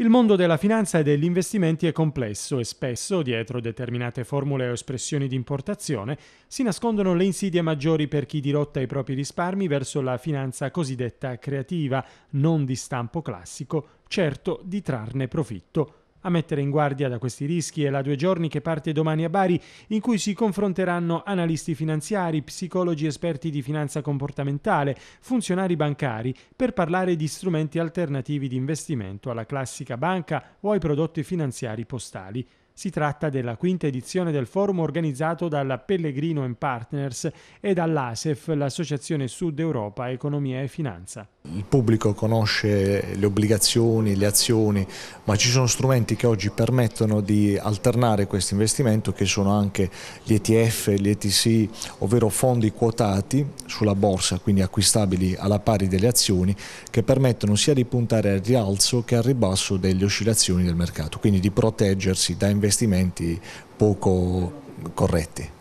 Il mondo della finanza e degli investimenti è complesso e spesso, dietro determinate formule o espressioni di importazione, si nascondono le insidie maggiori per chi dirotta i propri risparmi verso la finanza cosiddetta creativa, non di stampo classico, certo di trarne profitto. A mettere in guardia da questi rischi è la due giorni che parte domani a Bari, in cui si confronteranno analisti finanziari, psicologi esperti di finanza comportamentale, funzionari bancari, per parlare di strumenti alternativi di investimento alla classica banca o ai prodotti finanziari postali. Si tratta della quinta edizione del forum organizzato dalla Pellegrino Partners e dall'ASEF, l'Associazione Sud Europa Economia e Finanza. Il pubblico conosce le obbligazioni, le azioni, ma ci sono strumenti che oggi permettono di alternare questo investimento che sono anche gli ETF, gli ETC, ovvero fondi quotati sulla borsa, quindi acquistabili alla pari delle azioni, che permettono sia di puntare al rialzo che al ribasso delle oscillazioni del mercato, quindi di proteggersi da investimenti investimenti poco corretti.